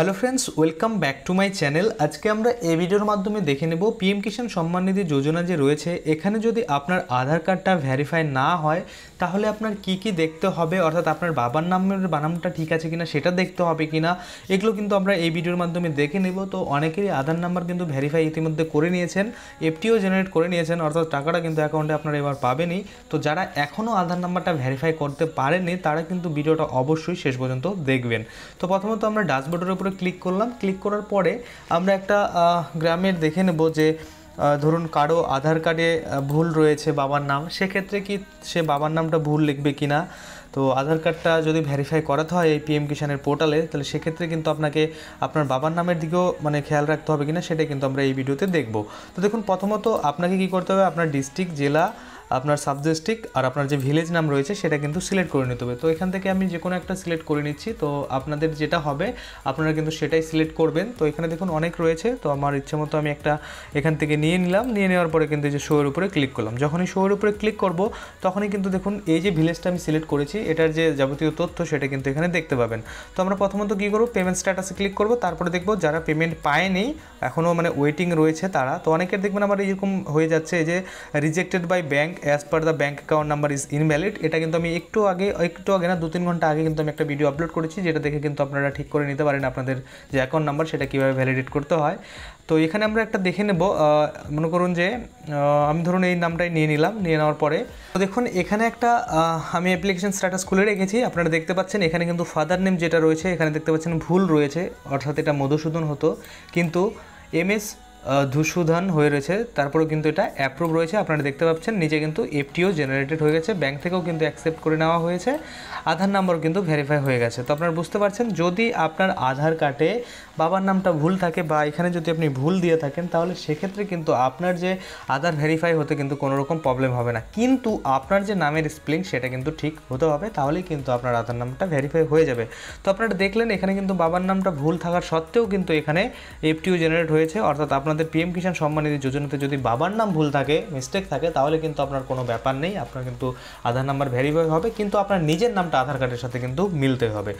hello friends welcome back to my channel আজকে আমরা এই ভিডিওর মাধ্যমে দেখে নেব পিএম কিষাণ সম্মান নিধি যোজনা যে রয়েছে এখানে যদি আপনার আধার কার্ডটা ভ্যারিফাই না হয় তাহলে আপনার কি কি দেখতে হবে অর্থাৎ আপনার বাবার নামের বানামটা ঠিক আছে কিনা সেটা দেখতে হবে কিনা এগুলো কিন্তু আমরা এই ভিডিওর মাধ্যমে দেখে নেব তো অনেকেরই আধার নাম্বার কিন্তু ভ্যারিফাই ইতিমধ্যে করে নিয়েছেন এফটিও জেনারেট করে নিয়েছেন অর্থাৎ টাকাটা কিন্তু অ্যাকাউন্টে আপনারা এবার পাবেনি তো যারা এখনও আধার নাম্বারটা ভ্যারিফাই করতে পারেনি তারা কিন্তু ভিডিওটা অবশ্যই শেষ পর্যন্ত দেখবেন তো প্রথমত আমরা ডাস্টবোর্ডের উপরে করে ক্লিক করলাম ক্লিক করার পরে আমরা একটা গ্রামের দেখে নেব যে ধরুন কারো আধার কার্ডে ভুল রয়েছে বাবার নাম সেক্ষেত্রে কি সে বাবার নামটা ভুল লিখবে কি না তো আধার কার্ডটা যদি ভ্যারিফাই করাতে হয় এই পিএম কিষানের পোর্টালে তাহলে সেক্ষেত্রে কিন্তু আপনাকে আপনার বাবার নামের দিকেও মানে খেয়াল রাখতে হবে কিনা সেটা কিন্তু আমরা এই ভিডিওতে দেখব তো দেখুন প্রথমত আপনাকে কি করতে হবে আপনার ডিস্ট্রিক্ট জেলা আপনার সাবজেস্টিক আর আপনার যে ভিলেজ নাম রয়েছে সেটা কিন্তু সিলেক্ট করে নিতে হবে তো এখান থেকে আমি যে কোনো একটা সিলেক্ট করে নিচ্ছি তো আপনাদের যেটা হবে আপনারা কিন্তু সেটাই সিলেক্ট করবেন তো এখানে দেখুন অনেক রয়েছে তো আমার ইচ্ছে মতো আমি একটা এখান থেকে নিয়ে নিলাম নিয়ে নেওয়ার পরে কিন্তু যে শোয়ের উপরে ক্লিক করলাম যখনই শোয়ের উপরে ক্লিক করব তখনই কিন্তু দেখুন এই যে ভিলেজটা আমি সিলেক্ট করেছি এটার যে যাবতীয় তথ্য সেটা কিন্তু এখানে দেখতে পাবেন তো আমরা প্রথমত কী করবো পেমেন্ট স্ট্যাটাসে ক্লিক করব তারপরে দেখব যারা পেমেন্ট পায়নি এখনও মানে ওয়েটিং রয়েছে তারা তো অনেকের দেখবেন আমার এইরকম হয়ে যাচ্ছে যে rejected by bank as per the bank account number is invalid এটা কিন্তু আমি একটু আগে একটু আগে না দু তিন ঘন্টা আগে কিন্তু আমি একটা ভিডিও আপলোড করেছি যেটা দেখে কিন্তু আপনারা ঠিক করে নিতে পারেন আপনাদের যে অ্যাকাউন্ট নাম্বার সেটা কীভাবে ভ্যালিডেট করতে হয় তো এখানে আমরা একটা দেখে নেব মনে করুন যে আমি ধরুন এই নামটাই নিয়ে নিলাম নিয়ে নেওয়ার পরে তো দেখুন এখানে একটা আমি অ্যাপ্লিকেশন স্ট্যাটাস খুলে রেখেছি আপনারা দেখতে পাচ্ছেন এখানে কিন্তু ফাদার নেম যেটা রয়েছে এখানে দেখতে পাচ্ছেন ভুল রয়েছে অর্থাৎ এটা মধুসূদন হতো কিন্তু এম এস ধূসুধান হয়ে রয়েছে তারপরেও কিন্তু এটা অ্যাপ্রুভ রয়েছে আপনারা দেখতে পাচ্ছেন নিজে কিন্তু এফটিও জেনারেটেড হয়ে গেছে ব্যাংক থেকেও কিন্তু অ্যাকসেপ্ট করে নেওয়া হয়েছে আধার নাম্বারও কিন্তু ভেরিফাই হয়ে গেছে তো আপনারা বুঝতে পারছেন যদি আপনার আধার কার্ডে বাবার নামটা ভুল থাকে বা এখানে যদি আপনি ভুল দিয়ে থাকেন তাহলে সেক্ষেত্রে কিন্তু আপনার যে আধার ভেরিফাই হতে কিন্তু কোনো রকম প্রবলেম হবে না কিন্তু আপনার যে নামের স্পেলিং সেটা কিন্তু ঠিক হতে হবে তাহলেই কিন্তু আপনার আধার নামটা ভেরিফাই হয়ে যাবে তো আপনারা দেখলেন এখানে কিন্তু বাবার নামটা ভুল থাকার সত্ত্বেও কিন্তু এখানে এফটিও জেনারেট হয়েছে অর্থাৎ আপনার আপনাদের পিএম কিষাণ সম্মানিধি যোজনাতে যদি বাবার নাম ভুল থাকে মিস্টেক থাকে তাহলে কিন্তু আপনার কোনো ব্যাপার নেই আপনার কিন্তু আধার নাম্বার ভেরিফাই হবে কিন্তু আপনার নিজের নামটা আধার কার্ডের সাথে কিন্তু মিলতে হবে